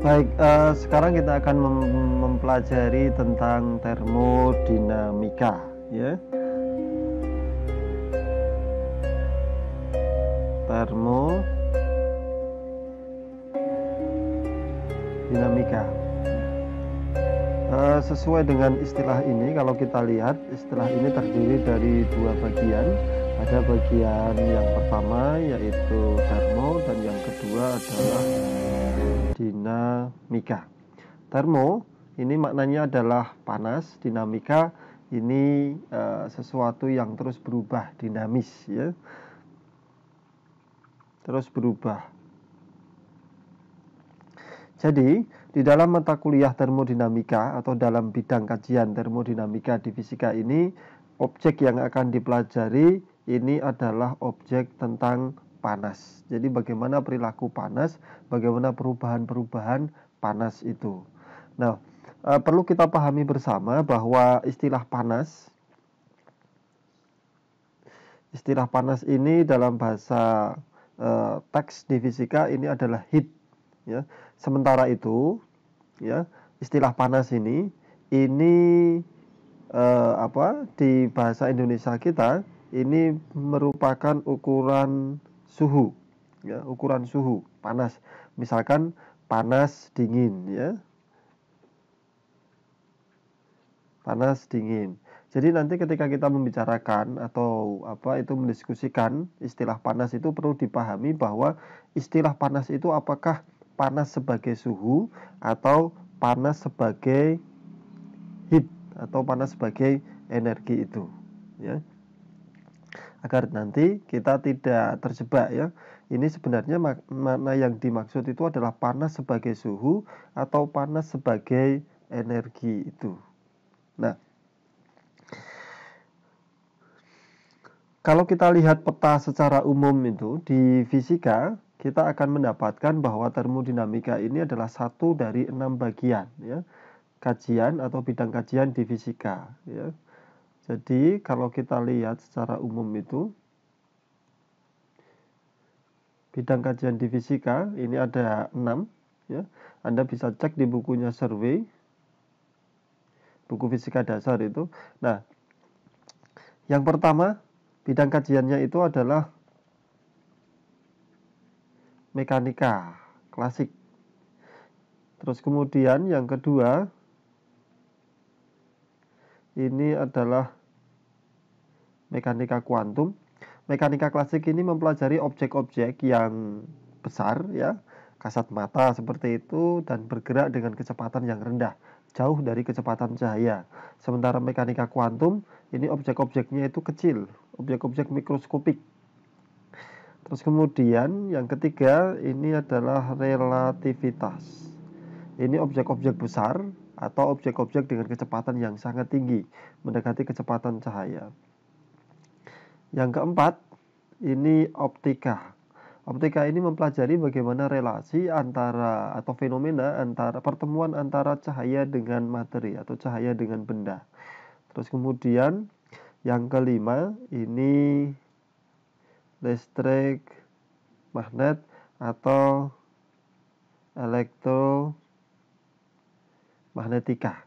Baik, uh, sekarang kita akan mem mempelajari tentang termodinamika, ya. Termo dinamika. Uh, eh, sesuai dengan istilah ini, kalau kita lihat istilah ini terdiri dari dua bagian. Ada bagian yang pertama yaitu termo dan yang kedua adalah dinamika. Termo ini maknanya adalah panas, dinamika ini uh, sesuatu yang terus berubah, dinamis ya. Terus berubah. Jadi, di dalam mata kuliah termodinamika atau dalam bidang kajian termodinamika di fisika ini, objek yang akan dipelajari ini adalah objek tentang panas. Jadi bagaimana perilaku panas, bagaimana perubahan-perubahan panas itu. Nah, e, perlu kita pahami bersama bahwa istilah panas istilah panas ini dalam bahasa e, teks di fisika ini adalah heat ya. Sementara itu ya, istilah panas ini ini e, apa di bahasa Indonesia kita ini merupakan ukuran suhu ya ukuran suhu panas misalkan panas dingin ya panas dingin jadi nanti ketika kita membicarakan atau apa itu mendiskusikan istilah panas itu perlu dipahami bahwa istilah panas itu apakah panas sebagai suhu atau panas sebagai heat atau panas sebagai energi itu ya agar nanti kita tidak terjebak ya. Ini sebenarnya mana yang dimaksud itu adalah panas sebagai suhu atau panas sebagai energi itu. Nah, kalau kita lihat peta secara umum itu di fisika kita akan mendapatkan bahwa termodinamika ini adalah satu dari enam bagian ya kajian atau bidang kajian di fisika ya. Jadi kalau kita lihat secara umum itu bidang kajian di fisika ini ada 6 ya. Anda bisa cek di bukunya survei buku fisika dasar itu. Nah, yang pertama bidang kajiannya itu adalah mekanika klasik. Terus kemudian yang kedua ini adalah mekanika kuantum. Mekanika klasik ini mempelajari objek-objek yang besar ya, kasat mata seperti itu dan bergerak dengan kecepatan yang rendah, jauh dari kecepatan cahaya. Sementara mekanika kuantum ini objek-objeknya itu kecil, objek-objek mikroskopik. Terus kemudian yang ketiga ini adalah relativitas. Ini objek-objek besar atau objek-objek dengan kecepatan yang sangat tinggi, mendekati kecepatan cahaya. Yang keempat, ini optika. Optika ini mempelajari bagaimana relasi antara atau fenomena antara pertemuan antara cahaya dengan materi atau cahaya dengan benda. Terus kemudian yang kelima ini listrik, magnet atau elektro magnetika.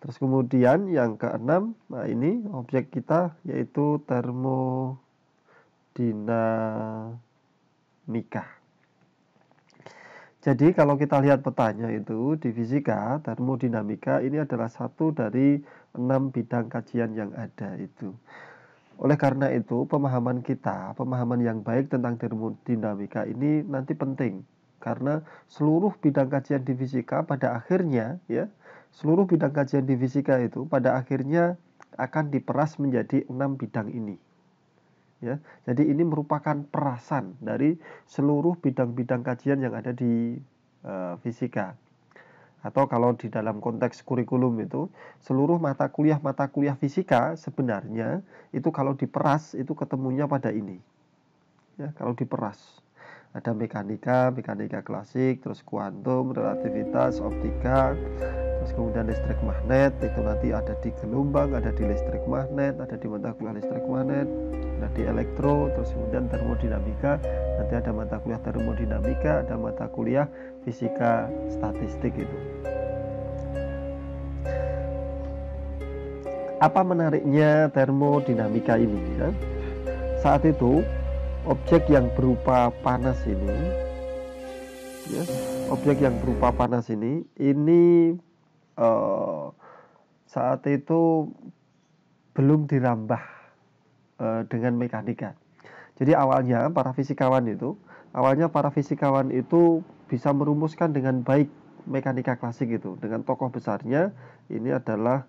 Terus kemudian yang keenam, nah ini objek kita yaitu termodinamika. Jadi kalau kita lihat petanya itu di fisika termodinamika ini adalah satu dari enam bidang kajian yang ada itu. Oleh karena itu pemahaman kita, pemahaman yang baik tentang termodinamika ini nanti penting karena seluruh bidang kajian di fisika pada akhirnya ya seluruh bidang kajian di fisika itu pada akhirnya akan diperas menjadi enam bidang ini ya jadi ini merupakan perasan dari seluruh bidang-bidang kajian yang ada di uh, fisika atau kalau di dalam konteks kurikulum itu seluruh mata kuliah mata kuliah fisika sebenarnya itu kalau diperas itu ketemunya pada ini ya kalau diperas ada mekanika, mekanika klasik, terus kuantum, relativitas, optika, terus kemudian listrik magnet itu nanti ada di gelombang, ada di listrik magnet, ada di mata kuliah listrik magnet, ada di elektro, terus kemudian termodinamika, nanti ada mata kuliah termodinamika, ada mata kuliah fisika statistik itu. Apa menariknya termodinamika ini? Ya? Saat itu objek yang berupa panas ini ya objek yang berupa panas ini ini uh, saat itu belum dirambah uh, dengan mekanika jadi awalnya para fisikawan itu awalnya para fisikawan itu bisa merumuskan dengan baik mekanika klasik itu dengan tokoh besarnya ini adalah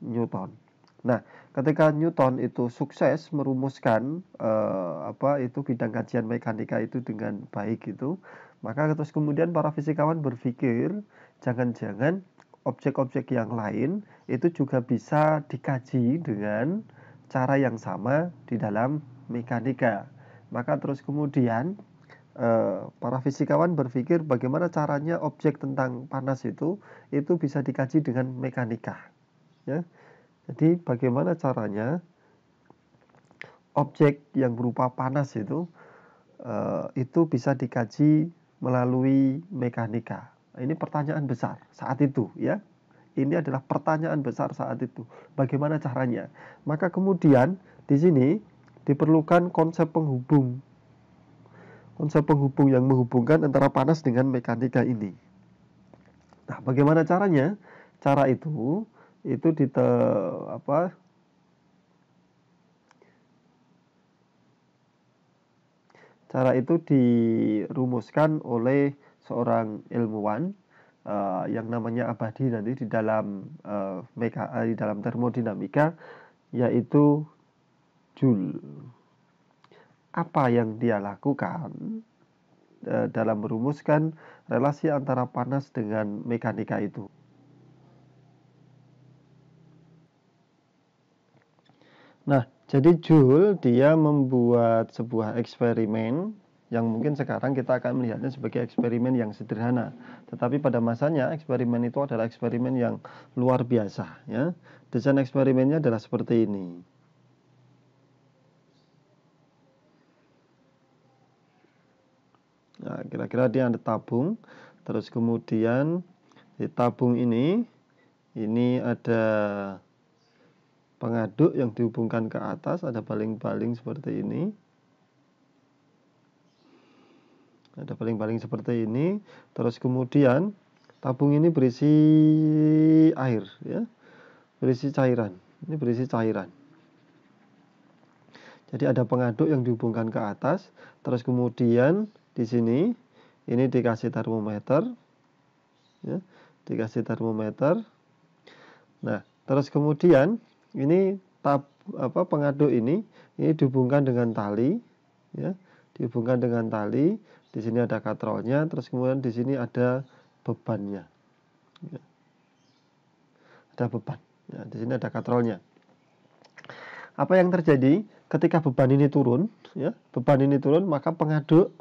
Newton Nah, ketika Newton itu sukses merumuskan eh, apa itu bidang kajian mekanika itu dengan baik itu, maka terus kemudian para fisikawan berpikir jangan-jangan objek-objek yang lain itu juga bisa dikaji dengan cara yang sama di dalam mekanika. Maka terus kemudian eh, para fisikawan berpikir bagaimana caranya objek tentang panas itu itu bisa dikaji dengan mekanika. Ya jadi bagaimana caranya objek yang berupa panas itu eh, itu bisa dikaji melalui mekanika. Ini pertanyaan besar saat itu ya. Ini adalah pertanyaan besar saat itu. Bagaimana caranya? Maka kemudian di sini diperlukan konsep penghubung. Konsep penghubung yang menghubungkan antara panas dengan mekanika ini. Nah, bagaimana caranya? Cara itu itu di te, apa cara itu dirumuskan oleh seorang ilmuwan uh, yang namanya Abadi nanti di dalam uh, eh, meka, uh, eh, di dalam termodinamika yaitu Joule. Apa yang dia lakukan uh, dalam merumuskan relasi antara panas dengan mekanika itu? Jadi Joule dia membuat sebuah eksperimen yang mungkin sekarang kita akan melihatnya sebagai eksperimen yang sederhana. Tetapi pada masanya eksperimen itu adalah eksperimen yang luar biasa ya. Desain eksperimennya adalah seperti ini. Nah, kira-kira dia ada tabung, terus kemudian di tabung ini ini ada pengaduk yang dihubungkan ke atas ada baling-baling seperti ini ada baling-baling seperti ini terus kemudian tabung ini berisi air ya berisi cairan ini berisi cairan jadi ada pengaduk yang dihubungkan ke atas terus kemudian di sini ini dikasih termometer ya dikasih termometer nah terus kemudian ini tab, apa pengaduk ini ini dihubungkan dengan tali ya dihubungkan dengan tali di sini ada katrolnya terus kemudian di sini ada bebannya ya. ada beban ya, di sini ada katrolnya apa yang terjadi ketika beban ini turun ya beban ini turun maka pengaduk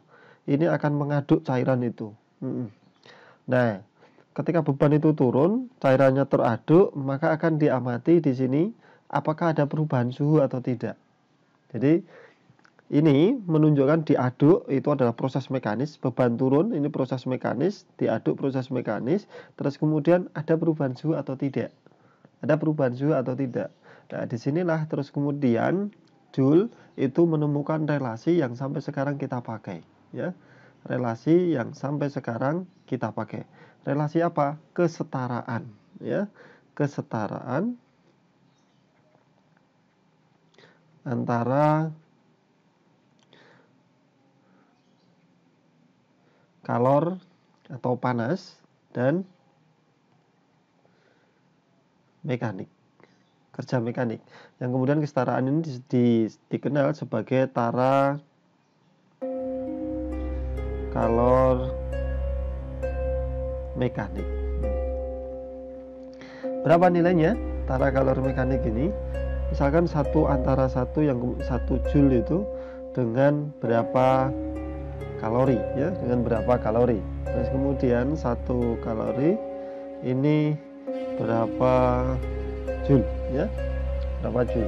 ini akan mengaduk cairan itu hmm. nah ketika beban itu turun, cairannya teraduk, maka akan diamati di sini apakah ada perubahan suhu atau tidak. Jadi ini menunjukkan diaduk itu adalah proses mekanis, beban turun ini proses mekanis, diaduk proses mekanis, terus kemudian ada perubahan suhu atau tidak. Ada perubahan suhu atau tidak. Nah, di sinilah terus kemudian Joule itu menemukan relasi yang sampai sekarang kita pakai, ya. Relasi yang sampai sekarang kita pakai relasi apa? Kesetaraan, ya. Kesetaraan antara kalor atau panas dan mekanik kerja mekanik yang kemudian kesetaraan ini di, di, dikenal sebagai tara kalor mekanik. Berapa nilainya tara kalor mekanik ini? Misalkan satu antara satu yang satu joule itu dengan berapa kalori ya dengan berapa kalori terus kemudian satu kalori ini berapa jul ya berapa jul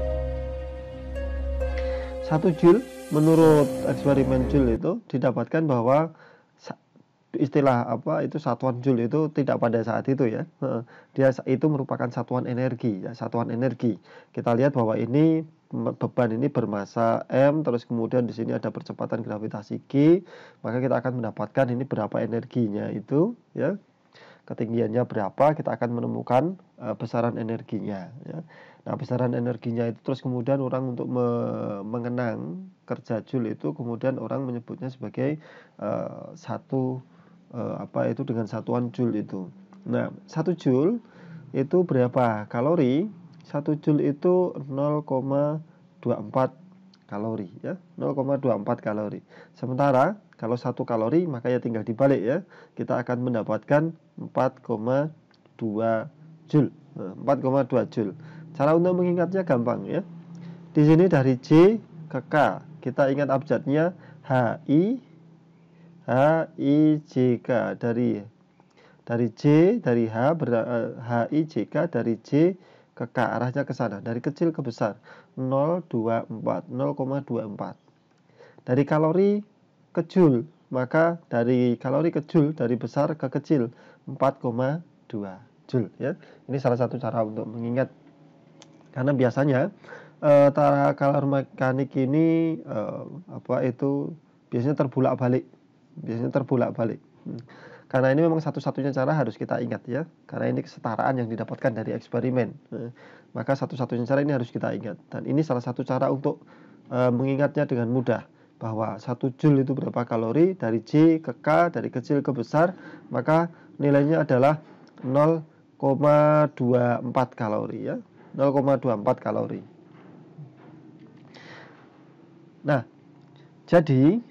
satu jul menurut eksperimen jul itu didapatkan bahwa istilah apa itu satuan joule itu tidak pada saat itu ya. Dia itu merupakan satuan energi ya, satuan energi. Kita lihat bahwa ini beban ini bermassa m terus kemudian di sini ada percepatan gravitasi g, maka kita akan mendapatkan ini berapa energinya itu ya. Ketinggiannya berapa kita akan menemukan uh, besaran energinya ya. Nah, besaran energinya itu terus kemudian orang untuk me mengenang kerja Joule itu kemudian orang menyebutnya sebagai uh, satu Eh, apa itu dengan satuan joule itu. Nah, satu joule itu berapa kalori? Satu joule itu 0,24 kalori ya, 0,24 kalori. Sementara kalau satu kalori maka ya tinggal dibalik ya, kita akan mendapatkan 4,2 joule. Nah, 4,2 joule. Cara untuk mengingatnya gampang ya. Di sini dari J ke K, kita ingat abjadnya HI H I J K dari dari J dari H ber, eh, H I J K dari J ke K arahnya ke sana dari kecil ke besar 024 0,24 dari kalori ke joule maka dari kalori ke joule dari besar ke kecil 4,2 joule ya ini salah satu cara untuk mengingat karena biasanya eh, tara kalor mekanik ini eh, apa itu biasanya terbulak balik biasanya terbolak-balik. Hmm. Karena ini memang satu-satunya cara harus kita ingat ya, karena ini kesetaraan yang didapatkan dari eksperimen. Hmm. Maka satu-satunya cara ini harus kita ingat. Dan ini salah satu cara untuk e, mengingatnya dengan mudah bahwa satu joule itu berapa kalori dari c ke K dari kecil ke besar maka nilainya adalah 0,24 kalori ya 0,24 kalori nah jadi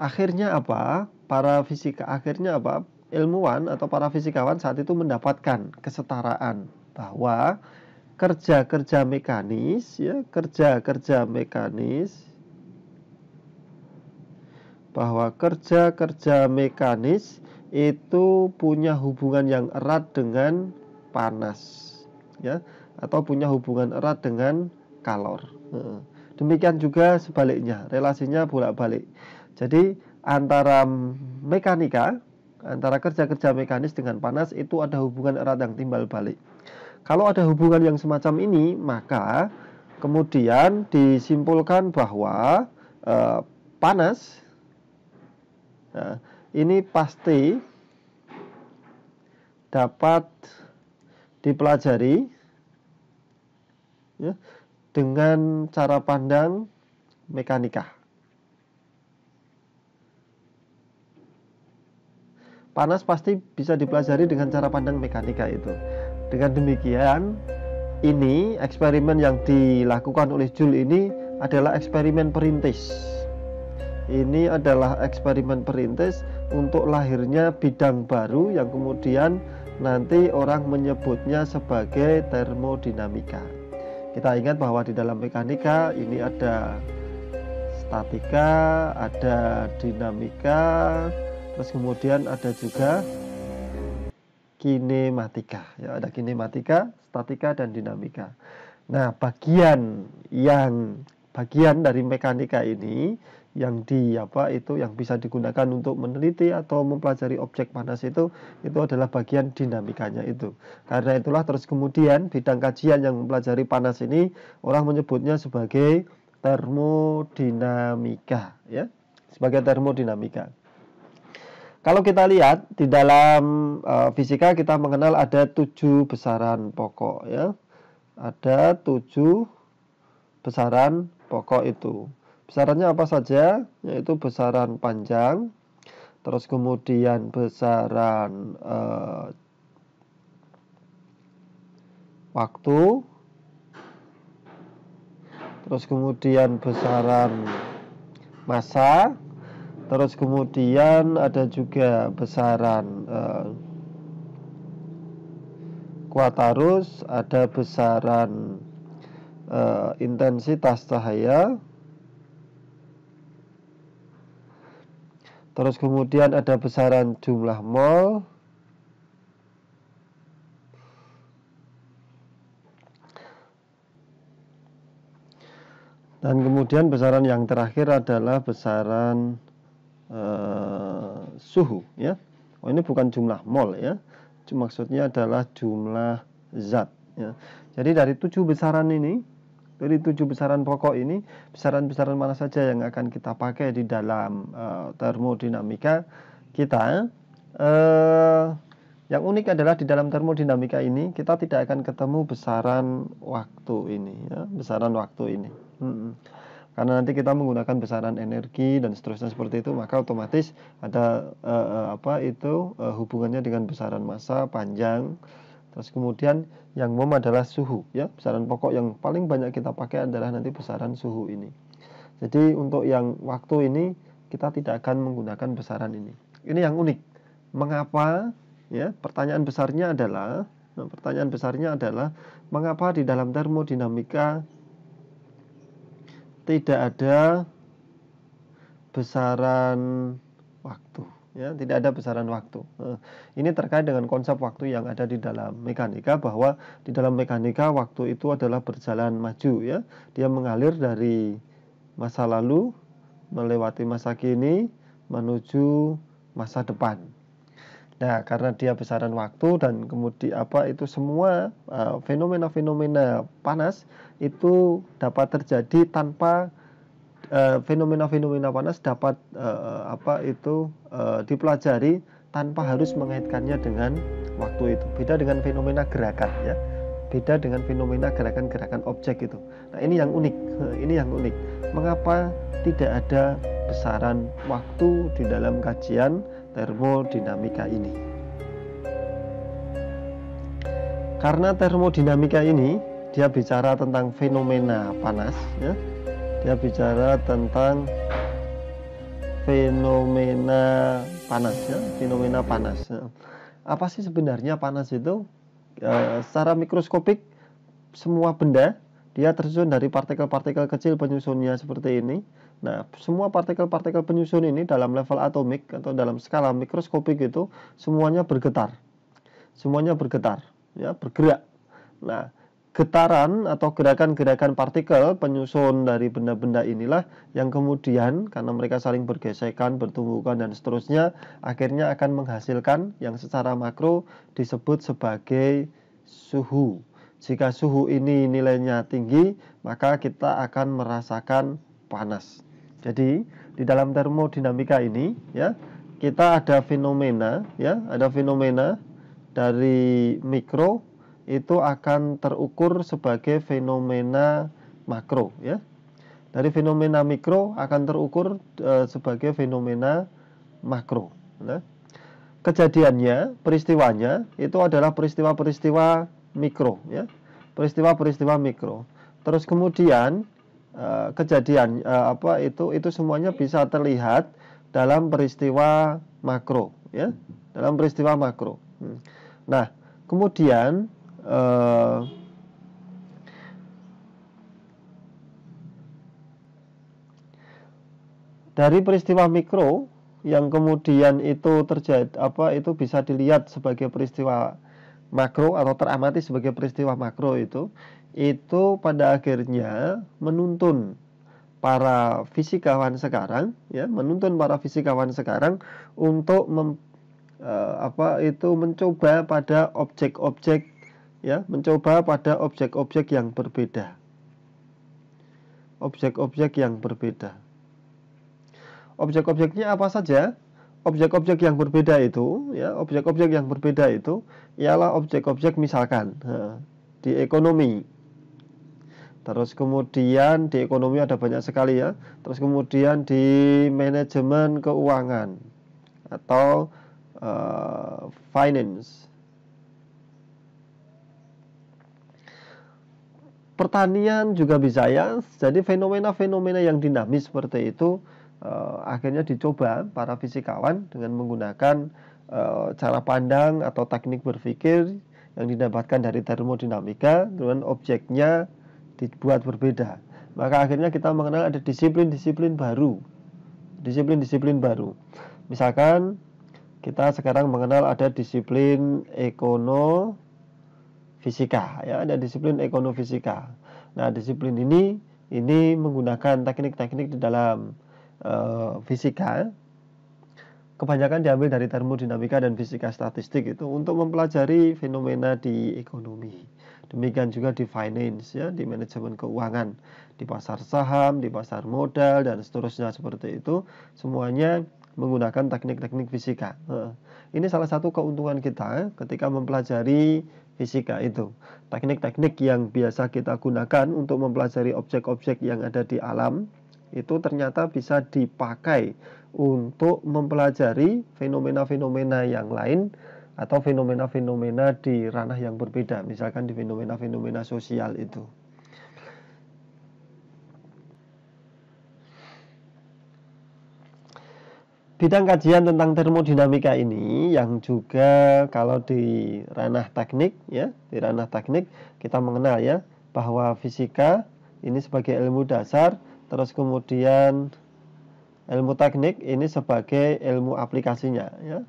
Akhirnya apa? Para fisika akhirnya apa? Ilmuwan atau para fisikawan saat itu mendapatkan kesetaraan bahwa kerja-kerja mekanis ya, kerja-kerja mekanis bahwa kerja-kerja mekanis itu punya hubungan yang erat dengan panas ya atau punya hubungan erat dengan kalor. Demikian juga sebaliknya, relasinya bolak-balik. Jadi antara mekanika, antara kerja-kerja mekanis dengan panas itu ada hubungan erat yang timbal balik. Kalau ada hubungan yang semacam ini, maka kemudian disimpulkan bahwa eh, panas nah, ini pasti dapat dipelajari ya, dengan cara pandang mekanika. panas pasti bisa dipelajari dengan cara pandang mekanika itu. Dengan demikian, ini eksperimen yang dilakukan oleh Joule ini adalah eksperimen perintis. Ini adalah eksperimen perintis untuk lahirnya bidang baru yang kemudian nanti orang menyebutnya sebagai termodinamika. Kita ingat bahwa di dalam mekanika ini ada statika, ada dinamika, Terus kemudian ada juga kinematika. Ya, ada kinematika, statika dan dinamika. Nah, bagian yang bagian dari mekanika ini yang di apa itu yang bisa digunakan untuk meneliti atau mempelajari objek panas itu itu adalah bagian dinamikanya itu. Karena itulah terus kemudian bidang kajian yang mempelajari panas ini orang menyebutnya sebagai termodinamika ya, sebagai termodinamika. Kalau kita lihat di dalam uh, fisika kita mengenal ada tujuh besaran pokok ya. Ada tujuh besaran pokok itu. Besarannya apa saja? Yaitu besaran panjang, terus kemudian besaran uh, waktu, terus kemudian besaran massa. Terus kemudian ada juga besaran kuatarus, eh, ada besaran uh, intensitas cahaya. Terus kemudian ada besaran jumlah mol. Dan kemudian besaran yang terakhir adalah besaran uh, suhu ya. Oh ini bukan jumlah mol ya. maksudnya adalah jumlah zat ya. Jadi dari tujuh besaran ini dari tujuh besaran pokok ini besaran-besaran mana saja yang akan kita pakai di dalam uh, termodinamika kita uh, yang unik adalah di dalam termodinamika ini kita tidak akan ketemu besaran waktu ini ya besaran waktu ini hmm karena nanti kita menggunakan besaran energi dan seterusnya seperti itu maka otomatis ada uh, apa itu uh, hubungannya dengan besaran massa panjang terus kemudian yang mom adalah suhu ya besaran pokok yang paling banyak kita pakai adalah nanti besaran suhu ini jadi untuk yang waktu ini kita tidak akan menggunakan besaran ini ini yang unik mengapa ya pertanyaan besarnya adalah nah, pertanyaan besarnya adalah mengapa di dalam termodinamika tidak ada besaran waktu ya tidak ada besaran waktu eh, ini terkait dengan konsep waktu yang ada di dalam mekanika bahwa di dalam mekanika waktu itu adalah berjalan maju ya dia mengalir dari masa lalu melewati masa kini menuju masa depan Nah, karena dia besaran waktu dan kemudian apa itu semua eh, fenomena-fenomena uh, panas itu dapat terjadi tanpa eh, fenomena-fenomena uh, panas dapat uh, apa itu uh, dipelajari tanpa harus mengaitkannya dengan waktu itu. Beda dengan fenomena gerakan ya. Beda dengan fenomena gerakan-gerakan objek itu. Nah, ini yang unik. Ini yang unik. Mengapa tidak ada besaran waktu di dalam kajian termodinamika ini. Karena termodinamika ini dia bicara tentang fenomena panas, ya. dia bicara tentang fenomena panas, ya. fenomena panas. Ya. Apa sih sebenarnya panas itu? E, secara mikroskopik semua benda dia tersusun dari partikel-partikel kecil penyusunnya seperti ini. Nah, semua partikel-partikel penyusun ini dalam level atomik atau dalam skala mikroskopik itu semuanya bergetar. Semuanya bergetar, ya, bergerak. Nah, getaran atau gerakan-gerakan partikel penyusun dari benda-benda inilah yang kemudian karena mereka saling bergesekan, bertumbukan dan seterusnya akhirnya akan menghasilkan yang secara makro disebut sebagai suhu jika suhu ini nilainya tinggi, maka kita akan merasakan panas. Jadi, di dalam termodinamika ini ya, kita ada fenomena ya, ada fenomena dari mikro itu akan terukur sebagai fenomena makro ya. Dari fenomena mikro akan terukur e, sebagai fenomena makro. Nah, kejadiannya, peristiwanya itu adalah peristiwa-peristiwa mikro ya peristiwa-peristiwa mikro terus kemudian uh, kejadian uh, apa itu itu semuanya bisa terlihat dalam peristiwa makro ya dalam peristiwa makro hmm. nah kemudian uh, dari peristiwa mikro yang kemudian itu terjadi apa itu bisa dilihat sebagai peristiwa makro atau teramati sebagai peristiwa makro itu itu pada akhirnya menuntun para fisikawan sekarang ya menuntun para fisikawan sekarang untuk mem, eh, apa itu mencoba pada objek-objek ya mencoba pada objek-objek yang berbeda objek-objek yang berbeda objek-objeknya apa saja objek-objek yang berbeda itu, ya, objek-objek yang berbeda itu ialah objek-objek misalkan di ekonomi. Terus kemudian di ekonomi ada banyak sekali ya. Terus kemudian di manajemen keuangan atau uh, finance. Pertanian juga bisa ya. Jadi fenomena-fenomena yang dinamis seperti itu uh, akhirnya dicoba para fisikawan dengan menggunakan uh, cara pandang atau teknik berpikir yang didapatkan dari termodinamika, dengan objeknya dibuat berbeda. Maka akhirnya kita mengenal ada disiplin-disiplin baru. Disiplin-disiplin baru. Misalkan kita sekarang mengenal ada disiplin ekono-fisika ya, ada disiplin ekono-fisika. Nah, disiplin ini ini menggunakan teknik-teknik di dalam e, eh, fisika kebanyakan diambil dari termodinamika dan fisika statistik itu untuk mempelajari fenomena di ekonomi. Demikian juga di finance ya, di manajemen keuangan, di pasar saham, di pasar modal dan seterusnya seperti itu. Semuanya menggunakan teknik-teknik fisika. Ini salah satu keuntungan kita eh, ketika mempelajari fisika itu. Teknik-teknik yang biasa kita gunakan untuk mempelajari objek-objek yang ada di alam itu ternyata bisa dipakai untuk mempelajari fenomena-fenomena yang lain atau fenomena-fenomena di ranah yang berbeda, misalkan di fenomena-fenomena sosial itu. Bidang kajian tentang termodinamika ini yang juga kalau di ranah teknik ya, di ranah teknik kita mengenal ya bahwa fisika ini sebagai ilmu dasar terus kemudian ilmu teknik ini sebagai ilmu aplikasinya ya.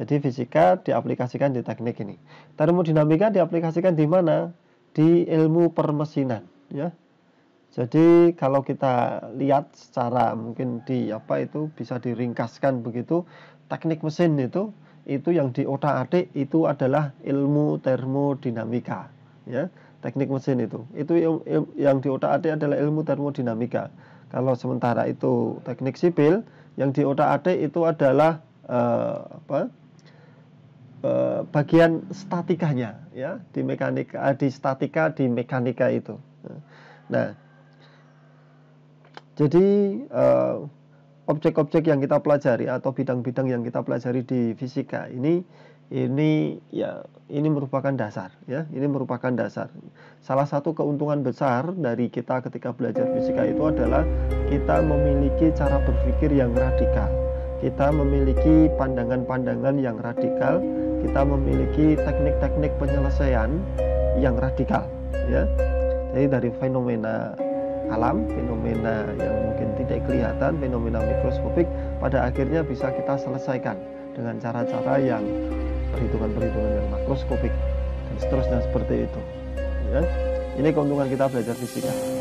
Jadi fisika diaplikasikan di teknik ini. Termodinamika diaplikasikan di mana? Di ilmu permesinan ya. Jadi kalau kita lihat secara mungkin di apa itu bisa diringkaskan begitu teknik mesin itu itu yang di otak adik itu adalah ilmu termodinamika ya teknik mesin itu. Itu yang, yang di otak-atik adalah ilmu termodinamika. Kalau sementara itu teknik sipil, yang di otak-atik itu adalah uh, apa? Uh, bagian statikanya ya di mekanika eh, di statika di mekanika itu. Nah, jadi objek objek-objek yang kita pelajari atau bidang-bidang yang kita pelajari di fisika ini ini ya ini merupakan dasar ya ini merupakan dasar salah satu keuntungan besar dari kita ketika belajar fisika itu adalah kita memiliki cara berpikir yang radikal kita memiliki pandangan-pandangan yang radikal kita memiliki teknik-teknik penyelesaian yang radikal ya jadi dari fenomena alam fenomena yang mungkin tidak kelihatan fenomena mikroskopik pada akhirnya bisa kita selesaikan dengan cara-cara yang perhitungan-perhitungan yang makroskopik dan seterusnya seperti itu ya ini keuntungan kita belajar fisika